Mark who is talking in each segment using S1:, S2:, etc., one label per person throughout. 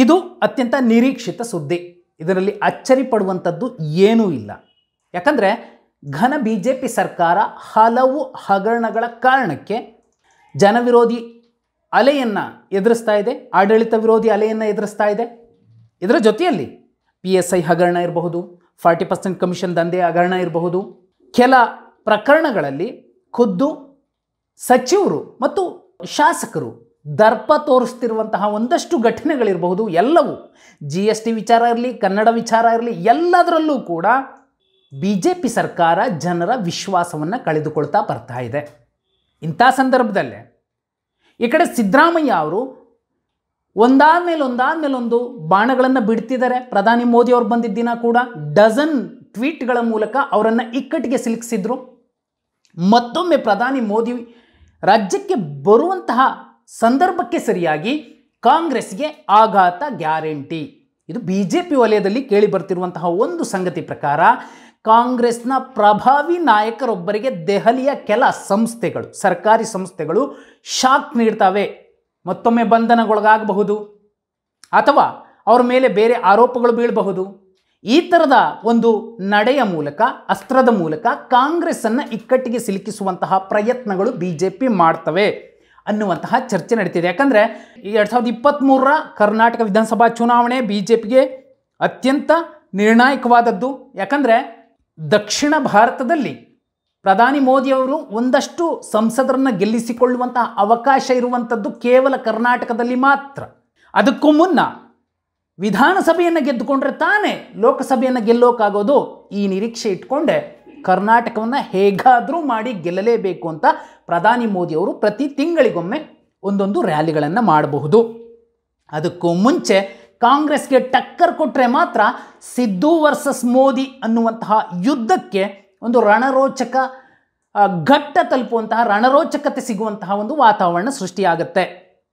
S1: ಇದು ಅತ್ಯಂತ ನಿರೀಕ್ಷಿತ ಸುದ್ದಿ ಇದರಲ್ಲಿ ಅಚ್ಚರಿ ಪಡುವಂಥದ್ದು ಏನೂ ಇಲ್ಲ ಯಾಕಂದರೆ ಘನ ಬಿ ಜೆ ಪಿ ಸರ್ಕಾರ ಹಲವು ಹಗರಣಗಳ ಕಾರಣಕ್ಕೆ ಜನವಿರೋಧಿ ಅಲೆಯನ್ನು ಎದುರಿಸ್ತಾ ಇದೆ ಆಡಳಿತ ವಿರೋಧಿ ಅಲೆಯನ್ನು ಎದುರಿಸ್ತಾ ಇದೆ ಇದರ ಜೊತೆಯಲ್ಲಿ ಪಿ ಎಸ್ ಐ ಹಗರಣ ಇರಬಹುದು ಫಾರ್ಟಿ ಪರ್ಸೆಂಟ್ ಕಮಿಷನ್ ದಂಧೆ ಹಗರಣ ಇರಬಹುದು ಕೆಲ ಪ್ರಕರಣಗಳಲ್ಲಿ ಖುದ್ದು ಸಚಿವರು ಮತ್ತು ಶಾಸಕರು ದರ್ಪ ತೋರಿಸ್ತಿರುವಂತಹ ಒಂದಷ್ಟು ಘಟನೆಗಳಿರಬಹುದು ಎಲ್ಲವೂ ಜಿ ಎಸ್ ಟಿ ವಿಚಾರ ಇರಲಿ ಕನ್ನಡ ವಿಚಾರ ಇರಲಿ ಎಲ್ಲದರಲ್ಲೂ ಕೂಡ ಬಿ ಜೆ ಪಿ ಸರ್ಕಾರ ಜನರ ವಿಶ್ವಾಸವನ್ನು ಕಳೆದುಕೊಳ್ತಾ ಬರ್ತಾ ಇದೆ ಇಂಥ ಸಂದರ್ಭದಲ್ಲೇ ಈ ಕಡೆ ಸಿದ್ದರಾಮಯ್ಯ ಅವರು ಒಂದಾದ ಮೇಲೆ ಒಂದಾದ ಒಂದು ಬಾಣಗಳನ್ನು ಬಿಡ್ತಿದ್ದಾರೆ ಪ್ರಧಾನಿ ಮೋದಿ ಬಂದಿದ್ದ ದಿನ ಕೂಡ ಡಜನ್ ಟ್ವೀಟ್ಗಳ ಮೂಲಕ ಅವರನ್ನು ಇಕ್ಕಟ್ಟಿಗೆ ಸಿಲುಕಿಸಿದ್ರು ಮತ್ತೊಮ್ಮೆ ಪ್ರಧಾನಿ ಮೋದಿ ರಾಜ್ಯಕ್ಕೆ ಬರುವಂತಹ ಸಂದರ್ಭಕ್ಕೆ ಸರಿಯಾಗಿ ಕಾಂಗ್ರೆಸ್ಗೆ ಆಘಾತ ಗ್ಯಾರಂಟಿ ಇದು ಬಿ ಜೆ ಪಿ ವಲಯದಲ್ಲಿ ಕೇಳಿ ಬರ್ತಿರುವಂತಹ ಒಂದು ಸಂಗತಿ ಪ್ರಕಾರ ಕಾಂಗ್ರೆಸ್ನ ಪ್ರಭಾವಿ ನಾಯಕರೊಬ್ಬರಿಗೆ ದೆಹಲಿಯ ಕೆಲ ಸಂಸ್ಥೆಗಳು ಸರ್ಕಾರಿ ಸಂಸ್ಥೆಗಳು ಶಾಕ್ ನೀಡ್ತವೆ ಮತ್ತೊಮ್ಮೆ ಬಂಧನಗೊಳಗಾಗಬಹುದು ಅಥವಾ ಅವರ ಮೇಲೆ ಬೇರೆ ಆರೋಪಗಳು ಬೀಳಬಹುದು ಈ ಥರದ ಒಂದು ನಡೆಯ ಮೂಲಕ ಅಸ್ತ್ರದ ಮೂಲಕ ಕಾಂಗ್ರೆಸ್ಸನ್ನು ಇಕ್ಕಟ್ಟಿಗೆ ಸಿಲುಕಿಸುವಂತಹ ಪ್ರಯತ್ನಗಳು ಬಿ ಜೆ ಪಿ ಮಾಡ್ತವೆ ಅನ್ನುವಂತಹ ಚರ್ಚೆ ನಡೀತಿದೆ ಯಾಕಂದರೆ ಈ ಎರಡು ಸಾವಿರದ ಇಪ್ಪತ್ತ್ಮೂರರ ಕರ್ನಾಟಕ ವಿಧಾನಸಭಾ ಚುನಾವಣೆ ಬಿ ಜೆ ಪಿಗೆ ಅತ್ಯಂತ ನಿರ್ಣಾಯಕವಾದದ್ದು ಯಾಕಂದರೆ ದಕ್ಷಿಣ ಭಾರತದಲ್ಲಿ ಪ್ರಧಾನಿ ಮೋದಿಯವರು ಒಂದಷ್ಟು ಸಂಸದರನ್ನು ಗೆಲ್ಲಿಸಿಕೊಳ್ಳುವಂತಹ ಅವಕಾಶ ಇರುವಂಥದ್ದು ಕೇವಲ ಕರ್ನಾಟಕದಲ್ಲಿ ಮಾತ್ರ ಅದಕ್ಕೂ ಮುನ್ನ ವಿಧಾನಸಭೆಯನ್ನು ಗೆದ್ದುಕೊಂಡ್ರೆ ತಾನೇ ಲೋಕಸಭೆಯನ್ನು ಗೆಲ್ಲೋಕ್ಕಾಗೋದು ಈ ನಿರೀಕ್ಷೆ ಇಟ್ಕೊಂಡೆ ಕರ್ನಾಟಕವನ್ನು ಹೇಗಾದರೂ ಮಾಡಿ ಗೆಲ್ಲಲೇಬೇಕು ಅಂತ ಪ್ರಧಾನಿ ಮೋದಿಯವರು ಪ್ರತಿ ತಿಂಗಳಿಗೊಮ್ಮೆ ಒಂದೊಂದು ರ್ಯಾಲಿಗಳನ್ನು ಮಾಡಬಹುದು ಅದಕ್ಕೂ ಮುಂಚೆ ಕಾಂಗ್ರೆಸ್ಗೆ ಟಕ್ಕರ್ ಕೊಟ್ಟರೆ ಮಾತ್ರ ಸಿದ್ದು ವರ್ಸಸ್ ಮೋದಿ ಅನ್ನುವಂತಹ ಯುದ್ಧಕ್ಕೆ ಒಂದು ರಣರೋಚಕ ಘಟ್ಟ ತಲುಪುವಂತಹ ರಣರೋಚಕತೆ ಸಿಗುವಂತಹ ಒಂದು ವಾತಾವರಣ ಸೃಷ್ಟಿಯಾಗುತ್ತೆ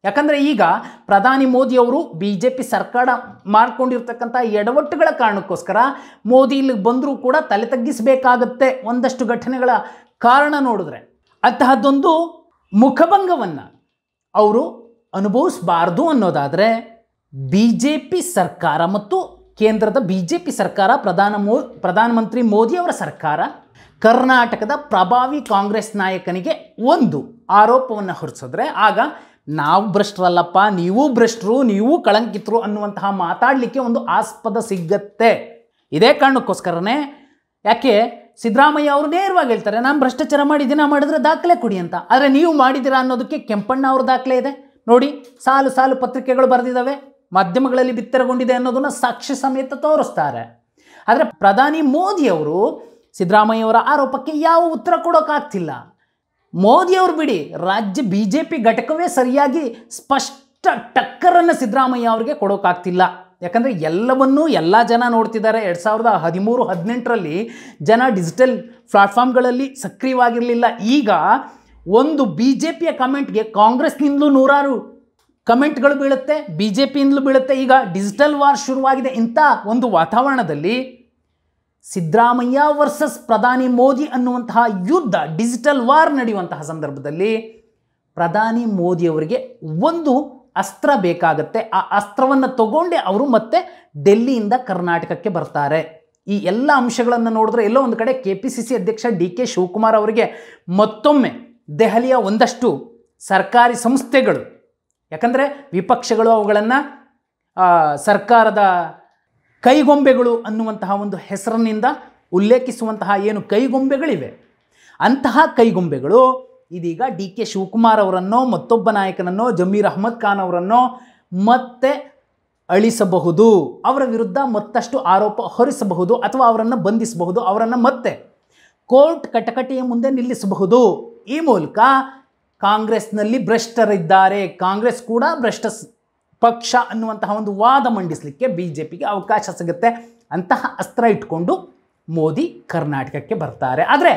S1: ಯಾಕಂದರೆ ಈಗ ಪ್ರಧಾನಿ ಮೋದಿಯವರು ಬಿ ಜೆ ಪಿ ಸರ್ಕಾರ ಮಾಡ್ಕೊಂಡಿರ್ತಕ್ಕಂಥ ಎಡವಟ್ಟುಗಳ ಕಾರಣಕ್ಕೋಸ್ಕರ ಮೋದಿ ಇಲ್ಲಿಗೆ ಬಂದರೂ ಕೂಡ ತಲೆ ತಗ್ಗಿಸಬೇಕಾಗತ್ತೆ ಒಂದಷ್ಟು ಘಟನೆಗಳ ಕಾರಣ ನೋಡಿದ್ರೆ ಅಂತಹದ್ದೊಂದು ಮುಖಭಂಗವನ್ನು ಅವರು ಅನುಭವಿಸಬಾರ್ದು ಅನ್ನೋದಾದರೆ ಬಿ ಜೆ ಪಿ ಸರ್ಕಾರ ಮತ್ತು ಕೇಂದ್ರದ ಬಿ ಜೆ ಪಿ ಸರ್ಕಾರ ಪ್ರಧಾನ ಮೋ ಪ್ರಧಾನಮಂತ್ರಿ ಮೋದಿಯವರ ಸರ್ಕಾರ ಕರ್ನಾಟಕದ ಪ್ರಭಾವಿ ಕಾಂಗ್ರೆಸ್ ನಾಯಕನಿಗೆ ಒಂದು ಆರೋಪವನ್ನು ಹೊರಿಸಿದ್ರೆ ಆಗ ನಾವು ಭ್ರಷ್ಟರಲ್ಲಪ್ಪ ನೀವು ಭ್ರಷ್ಟರು ನೀವು ಕಳಂಕಿತರು ಅನ್ನುವಂತಹ ಮಾತಾಡಲಿಕ್ಕೆ ಒಂದು ಆಸ್ಪದ ಸಿಗತ್ತೆ ಇದೇ ಕಾರಣಕ್ಕೋಸ್ಕರನೇ ಯಾಕೆ ಸಿದ್ದರಾಮಯ್ಯ ಅವರು ನೇರವಾಗಿ ಹೇಳ್ತಾರೆ ನಾನು ಭ್ರಷ್ಟಾಚಾರ ಮಾಡಿದ್ದೀನಿ ಮಾಡಿದ್ರೆ ದಾಖಲೆ ಕೊಡಿ ಅಂತ ಆದರೆ ನೀವು ಮಾಡಿದ್ದೀರಾ ಅನ್ನೋದಕ್ಕೆ ಕೆಂಪಣ್ಣ ಅವ್ರ ದಾಖಲೆ ಇದೆ ನೋಡಿ ಸಾಲು ಸಾಲು ಪತ್ರಿಕೆಗಳು ಬರೆದಿದ್ದಾವೆ ಮಾಧ್ಯಮಗಳಲ್ಲಿ ಬಿತ್ತರಗೊಂಡಿದೆ ಅನ್ನೋದನ್ನು ಸಾಕ್ಷಿ ಸಮೇತ ತೋರಿಸ್ತಾರೆ ಆದರೆ ಪ್ರಧಾನಿ ಮೋದಿಯವರು ಸಿದ್ದರಾಮಯ್ಯವರ ಆರೋಪಕ್ಕೆ ಯಾವ ಉತ್ತರ ಕೊಡೋಕ್ಕಾಗ್ತಿಲ್ಲ ಮೋದಿಯವರು ಬಿಡಿ ರಾಜ್ಯ ಬಿ ಜೆ ಪಿ ಘಟಕವೇ ಸರಿಯಾಗಿ ಸ್ಪಷ್ಟ ಟಕ್ಕರನ್ನು ಸಿದ್ದರಾಮಯ್ಯ ಅವರಿಗೆ ಕೊಡೋಕ್ಕಾಗ್ತಿಲ್ಲ ಯಾಕಂದರೆ ಎಲ್ಲವನ್ನೂ ಎಲ್ಲ ಜನ ನೋಡ್ತಿದ್ದಾರೆ ಎರಡು ಸಾವಿರದ ಹದಿಮೂರು ಹದಿನೆಂಟರಲ್ಲಿ ಜನ ಡಿಜಿಟಲ್ ಪ್ಲಾಟ್ಫಾರ್ಮ್ಗಳಲ್ಲಿ ಸಕ್ರಿಯವಾಗಿರಲಿಲ್ಲ ಈಗ ಒಂದು ಬಿ ಜೆ ಪಿಯ ಕಮೆಂಟ್ಗೆ ಕಾಂಗ್ರೆಸ್ನಿಂದಲೂ ನೂರಾರು ಕಮೆಂಟ್ಗಳು ಬೀಳುತ್ತೆ ಬಿ ಜೆ ಪಿಯಿಂದಲೂ ಬೀಳುತ್ತೆ ಈಗ ಡಿಜಿಟಲ್ ವಾರ್ ಶುರುವಾಗಿದೆ ಇಂಥ ಒಂದು ವಾತಾವರಣದಲ್ಲಿ ಸಿದ್ದರಾಮಯ್ಯ ವರ್ಸಸ್ ಪ್ರಧಾನಿ ಮೋದಿ ಅನ್ನುವಂತಹ ಯುದ್ಧ ಡಿಜಿಟಲ್ ವಾರ್ ನಡೆಯುವಂತಹ ಸಂದರ್ಭದಲ್ಲಿ ಪ್ರಧಾನಿ ಮೋದಿಯವರಿಗೆ ಒಂದು ಅಸ್ತ್ರ ಬೇಕಾಗತ್ತೆ ಆ ಅಸ್ತ್ರವನ್ನು ತಗೊಂಡೆ ಅವರು ಮತ್ತೆ ಡೆಲ್ಲಿಯಿಂದ ಕರ್ನಾಟಕಕ್ಕೆ ಬರ್ತಾರೆ ಈ ಎಲ್ಲ ಅಂಶಗಳನ್ನು ನೋಡಿದ್ರೆ ಎಲ್ಲೋ ಒಂದು ಕಡೆ ಕೆ ಪಿ ಸಿ ಸಿ ಅಧ್ಯಕ್ಷ ಡಿ ಕೆ ಶಿವಕುಮಾರ್ ಅವರಿಗೆ ಮತ್ತೊಮ್ಮೆ ದೆಹಲಿಯ ಒಂದಷ್ಟು ಸರ್ಕಾರಿ ಸಂಸ್ಥೆಗಳು ಯಾಕಂದರೆ ವಿಪಕ್ಷಗಳು ಅವುಗಳನ್ನು ಸರ್ಕಾರದ ಕೈಗೊಂಬೆಗಳು ಅನ್ನುವಂತಹ ಒಂದು ಹೆಸರಿನಿಂದ ಉಲ್ಲೇಖಿಸುವಂತಹ ಏನು ಕೈಗೊಂಬೆಗಳಿವೆ ಅಂತಹ ಕೈಗೊಂಬೆಗಳು ಇದೀಗ ಡಿ ಕೆ ಶಿವಕುಮಾರ್ ಅವರನ್ನೋ ಮತ್ತೊಬ್ಬ ನಾಯಕನನ್ನೋ ಜಮೀರ್ ಅಹ್ಮದ್ ಖಾನ್ ಅವರನ್ನೋ ಮತ್ತೆ ಅಳಿಸಬಹುದು ಅವರ ವಿರುದ್ಧ ಮತ್ತಷ್ಟು ಆರೋಪ ಹೊರಿಸಬಹುದು ಅಥವಾ ಅವರನ್ನು ಬಂಧಿಸಬಹುದು ಅವರನ್ನು ಮತ್ತೆ ಕೋರ್ಟ್ ಕಟಕಟೆಯ ಮುಂದೆ ನಿಲ್ಲಿಸಬಹುದು ಈ ಮೂಲಕ ಕಾಂಗ್ರೆಸ್ನಲ್ಲಿ ಭ್ರಷ್ಟರಿದ್ದಾರೆ ಕಾಂಗ್ರೆಸ್ ಕೂಡ ಭ್ರಷ್ಟ ಪಕ್ಷ ಅನ್ನುವಂತಹ ಒಂದು ವಾದ ಮಂಡಿಸಲಿಕ್ಕೆ ಬಿ ಜೆ ಪಿಗೆ ಅವಕಾಶ ಸಿಗುತ್ತೆ ಅಂತಹ ಅಸ್ತ್ರ ಇಟ್ಕೊಂಡು ಮೋದಿ ಕರ್ನಾಟಕಕ್ಕೆ ಬರ್ತಾರೆ ಆದರೆ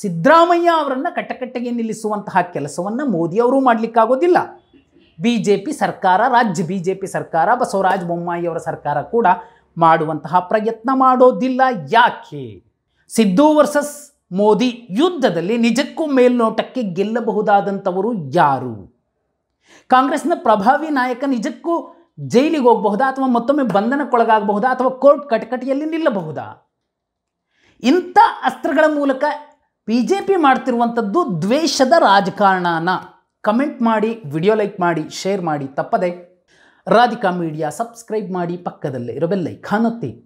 S1: ಸಿದ್ದರಾಮಯ್ಯ ಅವರನ್ನು ಕಟ್ಟಕಟ್ಟೆಗೆ ನಿಲ್ಲಿಸುವಂತಹ ಕೆಲಸವನ್ನು ಮೋದಿಯವರು ಮಾಡಲಿಕ್ಕಾಗೋದಿಲ್ಲ ಬಿ ಜೆ ಪಿ ಸರ್ಕಾರ ರಾಜ್ಯ ಬಿ ಜೆ ಪಿ ಸರ್ಕಾರ ಬಸವರಾಜ ಬೊಮ್ಮಾಯಿಯವರ ಸರ್ಕಾರ ಕೂಡ ಮಾಡುವಂತಹ ಪ್ರಯತ್ನ ಮಾಡೋದಿಲ್ಲ ಯಾಕೆ ಸಿದ್ದು ವರ್ಸಸ್ ಮೋದಿ ಯುದ್ಧದಲ್ಲಿ ನಿಜಕ್ಕೂ ಮೇಲ್ನೋಟಕ್ಕೆ ಗೆಲ್ಲಬಹುದಾದಂಥವರು ಯಾರು ಕಾಂಗ್ರೆಸ್ನ ಪ್ರಭಾವಿ ನಾಯಕ ನಿಜಕ್ಕೂ ಜೈಲಿಗೆ ಹೋಗಬಹುದಾ ಅಥವಾ ಮತ್ತೊಮ್ಮೆ ಬಂಧನಕ್ಕೊಳಗಾಗಬಹುದಾ ಅಥವಾ ಕೋರ್ಟ್ ಕಟಕಟಿಯಲ್ಲಿ ನಿಲ್ಲಬಹುದಾ ಇಂಥ ಅಸ್ತ್ರಗಳ ಮೂಲಕ ಬಿ ಜೆ ಪಿ ಮಾಡ್ತಿರುವಂಥದ್ದು ದ್ವೇಷದ ರಾಜಕಾರಣನ ಕಮೆಂಟ್ ಮಾಡಿ ವಿಡಿಯೋ ಲೈಕ್ ಮಾಡಿ ಶೇರ್ ಮಾಡಿ ತಪ್ಪದೆ ರಾಧಿಕಾ ಮೀಡಿಯಾ ಸಬ್ಸ್ಕ್ರೈಬ್ ಮಾಡಿ ಪಕ್ಕದಲ್ಲೇ ಇರೋ ಖಾನತ್ತಿ ಒತ್ತಿ